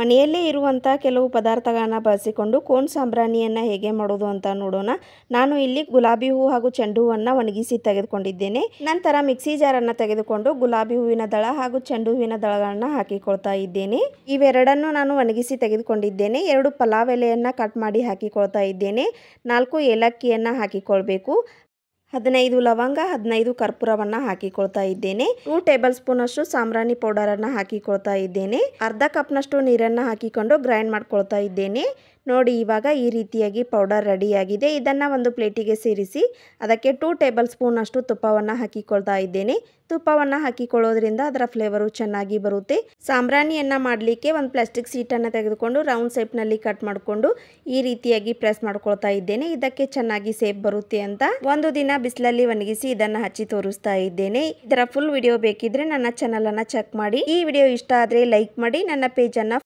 ಮನೆಯಲ್ಲೇ ಇರುವಂಥ ಕೆಲವು ಪದಾರ್ಥಗಳನ್ನು ಬಳಸಿಕೊಂಡು ಕೋನ್ ಸಾಂಬ್ರಾಣಿಯನ್ನು ಹೇಗೆ ಮಾಡೋದು ಅಂತ ನೋಡೋಣ ನಾನು ಇಲ್ಲಿ ಗುಲಾಬಿ ಹೂವು ಹಾಗೂ ಚೆಂಡು ಹೂವನ್ನು ಒಣಗಿಸಿ ತೆಗೆದುಕೊಂಡಿದ್ದೇನೆ ನಂತರ ಮಿಕ್ಸಿ ಜಾರನ್ನು ತೆಗೆದುಕೊಂಡು ಗುಲಾಬಿ ಹೂವಿನ ದಳ ಹಾಗೂ ಚೆಂಡು ಹೂವಿನ ದಳಗಳನ್ನು ಹಾಕಿಕೊಳ್ತಾ ಇದ್ದೇನೆ ಇವೆರಡನ್ನು ನಾನು ಒಣಗಿಸಿ ತೆಗೆದುಕೊಂಡಿದ್ದೇನೆ ಎರಡು ಪಲಾವ್ ಎಲೆಯನ್ನು ಕಟ್ ಮಾಡಿ ಹಾಕಿಕೊಳ್ತಾ ಇದ್ದೇನೆ ನಾಲ್ಕು ಏಲಕ್ಕಿಯನ್ನು ಹಾಕಿಕೊಳ್ಬೇಕು ಹದಿನೈದು ಲವಂಗ ಹದಿನೈದು ಕರ್ಪೂರವನ್ನು ಹಾಕಿಕೊಳ್ತಾ ಇದ್ದೇನೆ ಟೂ ಟೇಬಲ್ ಸ್ಪೂನಷ್ಟು ಸಾಂಬ್ರಾಣಿ ಪೌಡರನ್ನು ಹಾಕಿಕೊಳ್ತಾ ಇದ್ದೇನೆ ಅರ್ಧ ಕಪ್ನಷ್ಟು ನೀರನ್ನು ಹಾಕಿಕೊಂಡು ಗ್ರೈಂಡ್ ಮಾಡ್ಕೊಳ್ತಾ ಇದ್ದೇನೆ ನೋಡಿ ಇವಾಗ ಈ ರೀತಿಯಾಗಿ ಪೌಡರ್ ರೆಡಿಯಾಗಿದೆ ಇದನ್ನು ಒಂದು ಪ್ಲೇಟಿಗೆ ಸೇರಿಸಿ ಅದಕ್ಕೆ ಟೂ ಟೇಬಲ್ ಸ್ಪೂನಷ್ಟು ತುಪ್ಪವನ್ನು ಹಾಕಿಕೊಳ್ತಾ ಇದ್ದೇನೆ ತುಪ್ಪವನ್ನು ಹಾಕಿಕೊಳ್ಳೋದ್ರಿಂದ ಅದರ ಫ್ಲೇವರು ಚೆನ್ನಾಗಿ ಬರುತ್ತೆ ಸಾಂಬ್ರಾಣಿಯನ್ನು ಮಾಡಲಿಕ್ಕೆ ಒಂದು ಪ್ಲಾಸ್ಟಿಕ್ ಸೀಟನ್ನು ತೆಗೆದುಕೊಂಡು ರೌಂಡ್ ಶೇಪ್ನಲ್ಲಿ ಕಟ್ ಮಾಡಿಕೊಂಡು ಈ ರೀತಿಯಾಗಿ ಪ್ರೆಸ್ ಮಾಡ್ಕೊಳ್ತಾ ಇದ್ದೇನೆ ಇದಕ್ಕೆ ಚೆನ್ನಾಗಿ ಸೇಪ್ ಬರುತ್ತೆ ಅಂತ ಒಂದು ದಿನ ಬಿಸಿಲಲ್ಲಿ ಒಣಗಿಸಿ ಇದನ್ನು ಹಚ್ಚಿ ತೋರಿಸ್ತಾ ಇದ್ದೇನೆ ಇದರ ಫುಲ್ ವಿಡಿಯೋ ಬೇಕಿದ್ರೆ ನನ್ನ ಚಾನಲನ್ನು ಚೆಕ್ ಮಾಡಿ ಈ ವಿಡಿಯೋ ಇಷ್ಟ ಆದರೆ ಲೈಕ್ ಮಾಡಿ ನನ್ನ ಪೇಜನ್ನು